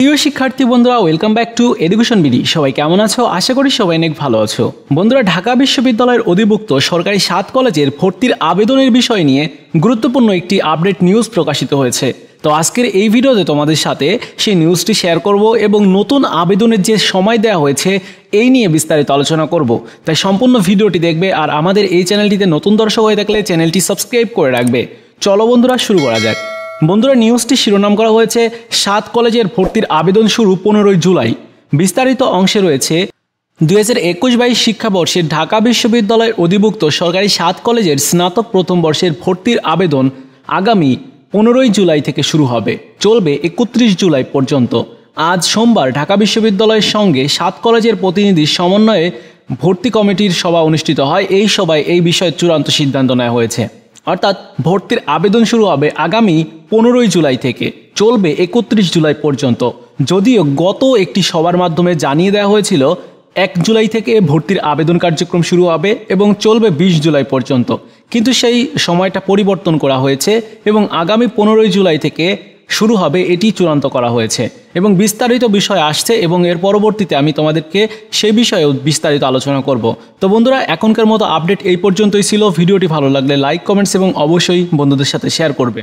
প্রিয় শিক্ষার্থী বন্ধুরা welcome back to education BD সবাই কেমন আছো আশা করি সবাই অনেক ভালো আছো বন্ধুরা ঢাকা বিশ্ববিদ্যালয়ের অধিভুক্ত সরকারি সাত কলেজের ভর্তির আবেদনের বিষয় নিয়ে গুরুত্বপূর্ণ একটি আপডেট নিউজ প্রকাশিত হয়েছে তো আজকের এই ভিডিওতে তোমাদের সাথে সেই নিউজটি শেয়ার করব এবং নতুন আবেদনের যে সময় দেওয়া হয়েছে এই নিয়ে বিস্তারিত আলোচনা করব তাই সম্পূর্ণ ভিডিওটি দেখবে আর আমাদের এই চ্যানেলটিতে নতুন দর্শক হয়ে থাকলে চ্যানেলটি সাবস্ক্রাইব করে রাখবে চলো বন্ধুরা শুরু করা যাক বন্ধুরা নিউজটি শিরোনাম করা হয়েছে সাত কলেজের ভর্তির আবেদন শুরু পনেরোই জুলাই বিস্তারিত অংশে রয়েছে দুই হাজার একুশ বাইশ শিক্ষাবর্ষে ঢাকা বিশ্ববিদ্যালয়ের অধিভুক্ত সরকারি সাত কলেজের স্নাতক প্রথম বর্ষের ভর্তির আবেদন আগামী পনেরোই জুলাই থেকে শুরু হবে চলবে একত্রিশ জুলাই পর্যন্ত আজ সোমবার ঢাকা বিশ্ববিদ্যালয়ের সঙ্গে সাত কলেজের প্রতিনিধির সমন্বয়ে ভর্তি কমিটির সভা অনুষ্ঠিত হয় এই সভায় এই বিষয়ে চূড়ান্ত সিদ্ধান্ত নেওয়া হয়েছে অর্থাৎ ভর্তির আবেদন শুরু হবে আগামী পনেরোই জুলাই থেকে চলবে একত্রিশ জুলাই পর্যন্ত যদিও গত একটি সভার মাধ্যমে জানিয়ে দেওয়া হয়েছিল এক জুলাই থেকে ভর্তির আবেদন কার্যক্রম শুরু হবে এবং চলবে বিশ জুলাই পর্যন্ত কিন্তু সেই সময়টা পরিবর্তন করা হয়েছে এবং আগামী পনেরোই জুলাই থেকে শুরু হবে এটি চূড়ান্ত করা হয়েছে এবং বিস্তারিত বিষয় আসছে এবং এর পরবর্তীতে আমি তোমাদেরকে সেই বিষয়েও বিস্তারিত আলোচনা করব তো বন্ধুরা এখনকার মতো আপডেট এই পর্যন্তই ছিল ভিডিওটি ভালো লাগলে লাইক কমেন্টস এবং অবশ্যই বন্ধুদের সাথে শেয়ার করবে